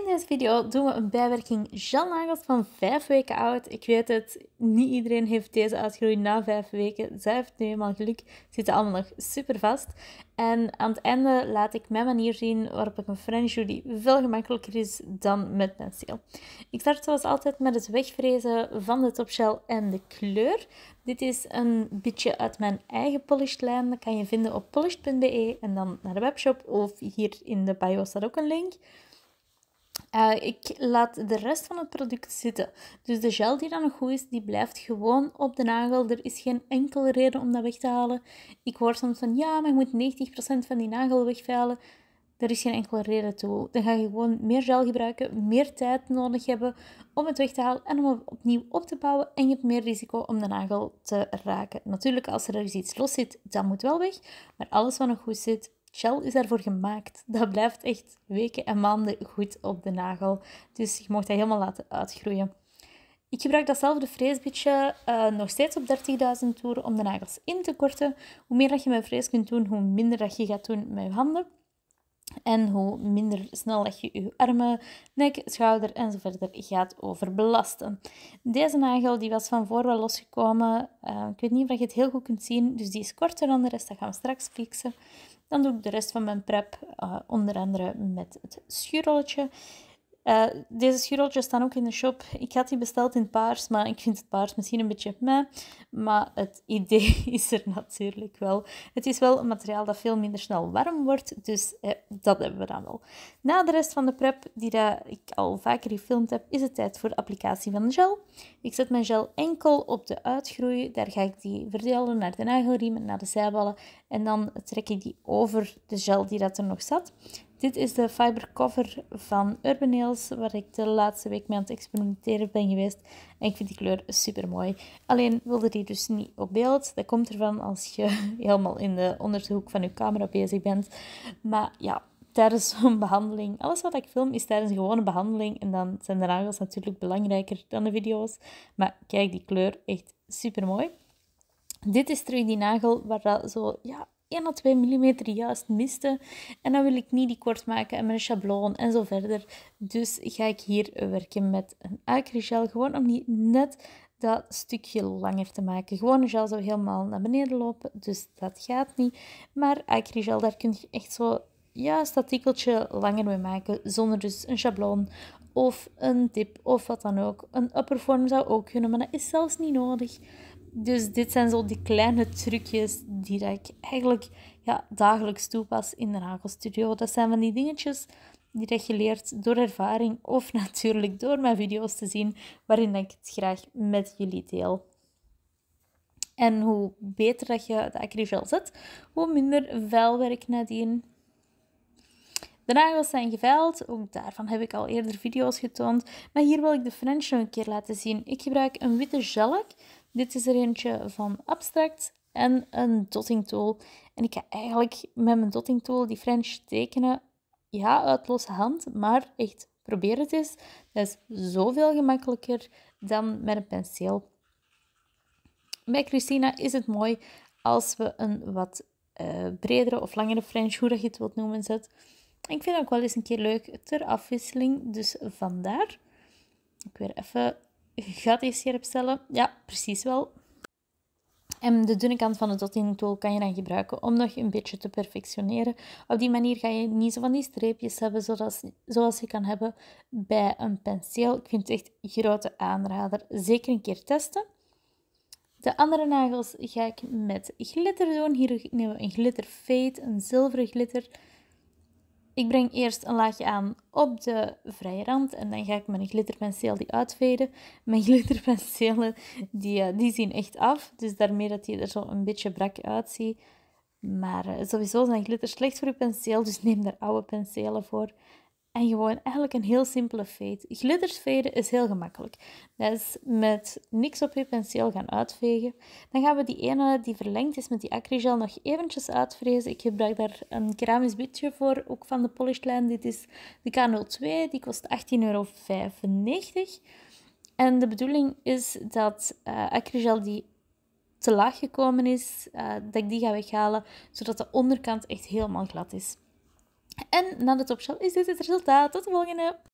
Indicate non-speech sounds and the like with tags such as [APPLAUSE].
In deze video doen we een bijwerking Jean Nagels van 5 weken oud. Ik weet het, niet iedereen heeft deze uitgroei na 5 weken. Zij heeft nu helemaal geluk, zitten allemaal nog super vast. En aan het einde laat ik mijn manier zien waarop ik een French Julie veel gemakkelijker is dan met penseel. Ik start zoals altijd met het wegvrezen van de topshell en de kleur. Dit is een beetje uit mijn eigen polished lijn. Dat kan je vinden op polished.be en dan naar de webshop of hier in de bio staat ook een link. Eh, ik laat de rest van het product zitten. Dus de gel die dan nog goed is, die blijft gewoon op de nagel. Er is geen enkele reden om dat weg te halen. Ik hoor soms van, ja, maar je moet 90% van die nagel wegvellen. Er is geen enkele reden toe. Dan ga je gewoon meer gel gebruiken, meer tijd nodig hebben om het weg te halen en om het opnieuw op te bouwen. En je hebt meer risico om de nagel te raken. Natuurlijk, als er dus iets los zit, dan moet wel weg. Maar alles wat nog goed zit, Shell is daarvoor gemaakt. [LAUGHS] Dat blijft echt weken en maanden goed op de nagel. Dus je mocht dat helemaal laten uitgroeien. Ik gebruik datzelfde freesbitje eh, nog steeds op 30.000 toeren om de nagels in te korten. Hoe meer dat je met frees kunt doen, hoe minder dat je gaat doen met je handen. En hoe minder snel dat je je armen, nek, schouder en verder gaat overbelasten. Deze nagel die was van voor wel losgekomen. Eh, ik weet niet of je het heel goed kunt zien, dus die is korter dan de rest. Dat gaan we straks fixen. Dan doe ik de rest van mijn prep, eh, onder andere met het schuurrolletje. Eh, deze schurreltjes staan ook in de shop. Ik had die besteld in paars, maar ik vind het paars misschien een beetje meh. Maar het idee [LAUGHS] is er natuurlijk wel. Het is wel een materiaal dat veel minder snel warm wordt, dus eh, dat hebben we dan wel. Na de rest van de prep, die dat ik al vaker gefilmd heb, is het tijd voor de applicatie van de gel. Ik zet mijn gel enkel op de uitgroei. Daar ga ik die verdelen naar de nagelriemen, naar de zijballen. En dan trek ik die over de gel die dat er nog zat. Dit is de fiber cover van Urban Nails, waar ik de laatste week mee aan het experimenteren ben geweest. En ik vind die kleur super mooi. Alleen wilde die dus niet op beeld. Dat komt ervan als je [LAUGHS] helemaal in de onderste hoek van je camera bezig bent. Maar ja, tijdens zo'n behandeling. Alles wat ik film is tijdens een gewone behandeling. En dan zijn de nagels natuurlijk belangrijker dan de video's. Maar kijk, die kleur echt super mooi. Dit is terug die nagel waar dat zo ja, 1 à 2 mm juist miste. En dan wil ik niet die kort maken en mijn schabloon en zo verder. Dus ga ik hier werken met een acrygel. Gewoon om niet net dat stukje langer te maken. Gewoon een gel zou helemaal naar beneden lopen, dus dat gaat niet. Maar acrygel, daar kun je echt zo juist dat tikkeltje langer mee maken. Zonder dus een schabloon of een tip of wat dan ook. Een uppervorm zou ook kunnen, maar dat is zelfs niet nodig. Dus dit zijn zo die kleine trucjes die ik eigenlijk ja, dagelijks toepas in de nagelstudio. Dat zijn van die dingetjes die dat je leert door ervaring of [LAUGHS] natuurlijk door mijn video's te zien waarin ik het graag met jullie deel. En hoe beter dat je de acrygel zet, hoe minder vuilwerk nadien. De nagels zijn geveild, ook daarvan heb ik al eerder video's getoond. Maar hier wil ik de French nog een keer laten zien. Ik gebruik een witte gelk dit is er eentje van Abstract en een dotting tool. En ik ga eigenlijk met mijn dotting tool die French tekenen, ja, uit losse hand, maar echt, probeer het eens. Dat is zoveel gemakkelijker dan met een penseel. Bij Christina is het mooi als we een wat eh, bredere of langere French, hoe dat je het wilt noemen, zet. Ik vind het ook wel eens een keer leuk ter afwisseling, dus vandaar. Ik weer even Gaat die scherp stellen? Ja, precies wel. En de dunne kant van de dotting tool kan je dan gebruiken om nog een beetje te perfectioneren. Op die manier ga je niet zo van die streepjes hebben zoals, zoals je kan hebben bij een penseel. Ik vind het echt een grote aanrader. Zeker een keer testen. De andere nagels ga ik met glitter doen. Hier nemen we een glitter fade, een zilveren glitter. Ik breng eerst een laagje aan op de vrije rand en dan ga ik mijn glitterpenseel die uitveden. Mijn [LAUGHS] glitterpenselen die, eh, die zien echt af, dus daarmee dat die er zo een beetje brak uitziet. Maar eh, sowieso zijn glitter slecht voor je penseel, dus neem daar oude penselen voor. En gewoon eigenlijk een heel simpele fade. Glitters is heel gemakkelijk. Dat is met niks op je penseel gaan uitvegen. Dan gaan we die ene die verlengd is met die acrygel nog eventjes uitvrezen. Ik gebruik daar een keramisch bitje voor, ook van de polish Line. Dit is de K02, die kost 18,95 euro. En de bedoeling is dat uh, acrygel die te laag gekomen is, eh, dat ik die ga weghalen, zodat de onderkant echt helemaal glad is. En na de topshop is dit het resultaat. Tot de volgende!